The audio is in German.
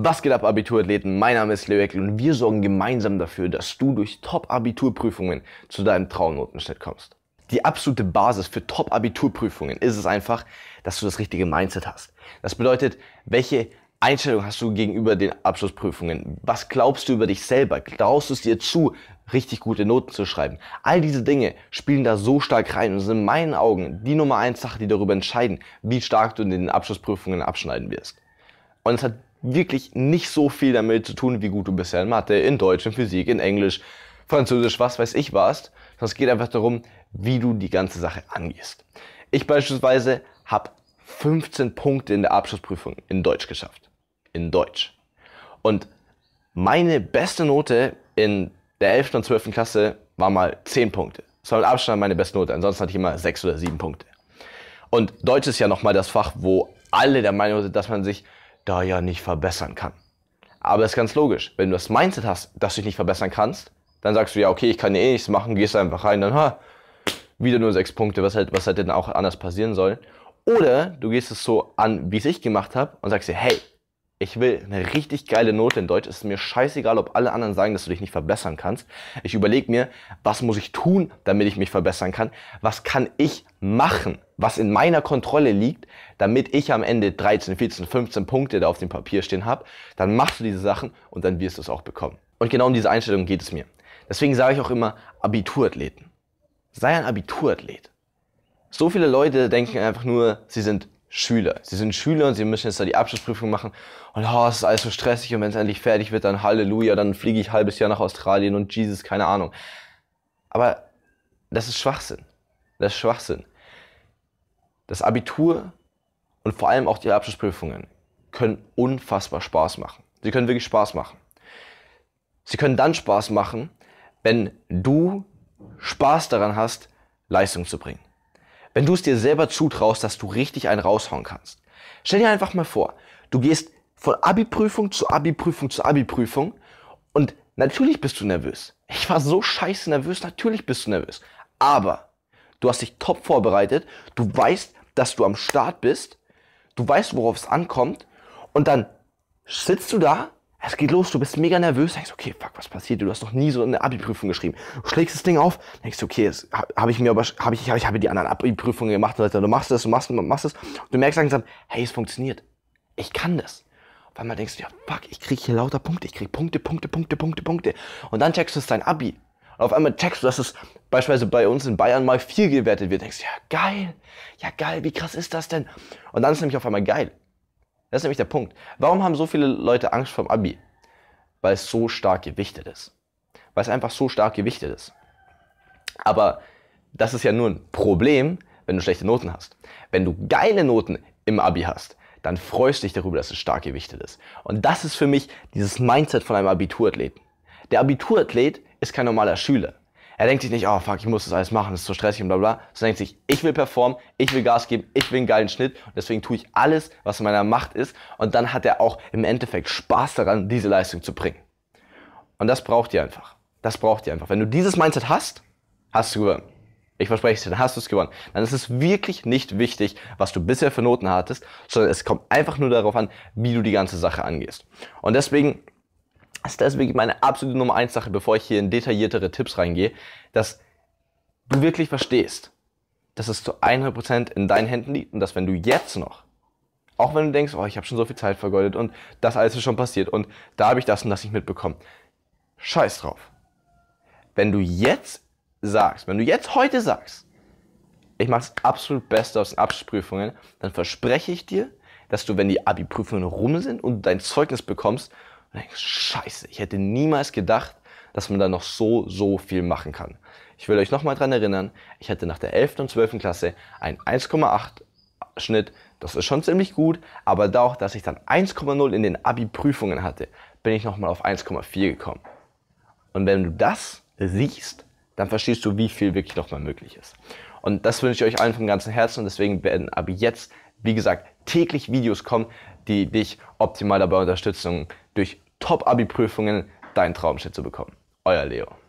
Was geht ab, Abiturathleten? Mein Name ist Leo Eckel und wir sorgen gemeinsam dafür, dass du durch Top-Abiturprüfungen zu deinem Traumnotenschnitt kommst. Die absolute Basis für Top-Abiturprüfungen ist es einfach, dass du das richtige Mindset hast. Das bedeutet, welche Einstellung hast du gegenüber den Abschlussprüfungen? Was glaubst du über dich selber? Traust du es dir zu, richtig gute Noten zu schreiben? All diese Dinge spielen da so stark rein und sind in meinen Augen die Nummer eins Sache, die darüber entscheiden, wie stark du in den Abschlussprüfungen abschneiden wirst. Und es hat wirklich nicht so viel damit zu tun, wie gut du bisher in Mathe, in Deutsch, in Physik, in Englisch, Französisch, was weiß ich warst. Sondern es geht einfach darum, wie du die ganze Sache angehst. Ich beispielsweise habe 15 Punkte in der Abschlussprüfung in Deutsch geschafft. In Deutsch. Und meine beste Note in der 11. und 12. Klasse war mal 10 Punkte. Das war mit Abstand meine beste Note. Ansonsten hatte ich immer 6 oder 7 Punkte. Und Deutsch ist ja nochmal das Fach, wo alle der Meinung sind, dass man sich da ja nicht verbessern kann. Aber es ist ganz logisch, wenn du das Mindset hast, dass du dich nicht verbessern kannst, dann sagst du ja, okay, ich kann dir eh nichts machen, gehst einfach rein, dann ha, wieder nur sechs Punkte, was hätte was halt denn auch anders passieren sollen? Oder du gehst es so an, wie es ich gemacht habe und sagst dir, hey, ich will eine richtig geile Note in Deutsch. Es ist mir scheißegal, ob alle anderen sagen, dass du dich nicht verbessern kannst. Ich überlege mir, was muss ich tun, damit ich mich verbessern kann? Was kann ich machen, was in meiner Kontrolle liegt, damit ich am Ende 13, 14, 15 Punkte da auf dem Papier stehen habe? Dann machst du diese Sachen und dann wirst du es auch bekommen. Und genau um diese Einstellung geht es mir. Deswegen sage ich auch immer Abiturathleten. Sei ein Abiturathlet. So viele Leute denken einfach nur, sie sind Schüler. Sie sind Schüler und sie müssen jetzt da die Abschlussprüfung machen. Und oh, es ist alles so stressig und wenn es endlich fertig wird, dann Halleluja, dann fliege ich ein halbes Jahr nach Australien und Jesus, keine Ahnung. Aber das ist Schwachsinn. Das ist Schwachsinn. Das Abitur und vor allem auch die Abschlussprüfungen können unfassbar Spaß machen. Sie können wirklich Spaß machen. Sie können dann Spaß machen, wenn du Spaß daran hast, Leistung zu bringen wenn du es dir selber zutraust, dass du richtig einen raushauen kannst. Stell dir einfach mal vor, du gehst von Abi-Prüfung zu Abi-Prüfung zu Abi-Prüfung und natürlich bist du nervös. Ich war so scheiße nervös, natürlich bist du nervös. Aber du hast dich top vorbereitet, du weißt, dass du am Start bist, du weißt, worauf es ankommt und dann sitzt du da es geht los, du bist mega nervös, denkst, okay, fuck, was passiert? Du hast noch nie so eine Abi-Prüfung geschrieben. Du schlägst das Ding auf, denkst, okay, habe hab ich mir aber, habe ich, hab, ich habe die anderen Abi-Prüfungen gemacht, und du machst das, du machst, du machst das. Und du merkst langsam, hey, es funktioniert. Ich kann das. Weil man denkst, ja, fuck, ich krieg hier lauter Punkte, ich krieg Punkte, Punkte, Punkte, Punkte, Punkte. Und dann checkst du es dein Abi. Und auf einmal checkst du, dass es beispielsweise bei uns in Bayern mal viel gewertet wird. Denkst, ja, geil, ja, geil, wie krass ist das denn? Und dann ist nämlich auf einmal geil. Das ist nämlich der Punkt. Warum haben so viele Leute Angst vom Abi? Weil es so stark gewichtet ist. Weil es einfach so stark gewichtet ist. Aber das ist ja nur ein Problem, wenn du schlechte Noten hast. Wenn du geile Noten im Abi hast, dann freust du dich darüber, dass es stark gewichtet ist. Und das ist für mich dieses Mindset von einem Abiturathleten. Der Abiturathlet ist kein normaler Schüler. Er denkt sich nicht, oh fuck, ich muss das alles machen, das ist so stressig und bla bla. Sondern denkt sich, ich will performen, ich will Gas geben, ich will einen geilen Schnitt und deswegen tue ich alles, was in meiner Macht ist. Und dann hat er auch im Endeffekt Spaß daran, diese Leistung zu bringen. Und das braucht ihr einfach. Das braucht ihr einfach. Wenn du dieses Mindset hast, hast du gewonnen. Ich verspreche es dir, dann hast du es gewonnen. Dann ist es wirklich nicht wichtig, was du bisher für Noten hattest, sondern es kommt einfach nur darauf an, wie du die ganze Sache angehst. Und deswegen ist das wirklich meine absolute Nummer 1 Sache, bevor ich hier in detailliertere Tipps reingehe, dass du wirklich verstehst, dass es zu 100% in deinen Händen liegt und dass wenn du jetzt noch, auch wenn du denkst, oh, ich habe schon so viel Zeit vergeudet und das alles ist schon passiert und da habe ich das und das nicht mitbekommen, scheiß drauf. Wenn du jetzt sagst, wenn du jetzt heute sagst, ich mache das absolut Beste aus den Abschlussprüfungen, dann verspreche ich dir, dass du, wenn die Abi-Prüfungen rum sind und dein Zeugnis bekommst, und denke, scheiße, ich hätte niemals gedacht, dass man da noch so, so viel machen kann. Ich will euch nochmal dran erinnern, ich hatte nach der 11. und 12. Klasse einen 1,8 Schnitt. Das ist schon ziemlich gut, aber da auch, dass ich dann 1,0 in den Abi-Prüfungen hatte, bin ich nochmal auf 1,4 gekommen. Und wenn du das siehst, dann verstehst du, wie viel wirklich nochmal möglich ist. Und das wünsche ich euch allen von ganzem Herzen und deswegen werden ab jetzt, wie gesagt, täglich Videos kommen, die dich optimal dabei unterstützen, durch Top-Abi-Prüfungen deinen Traumschnitt zu bekommen. Euer Leo.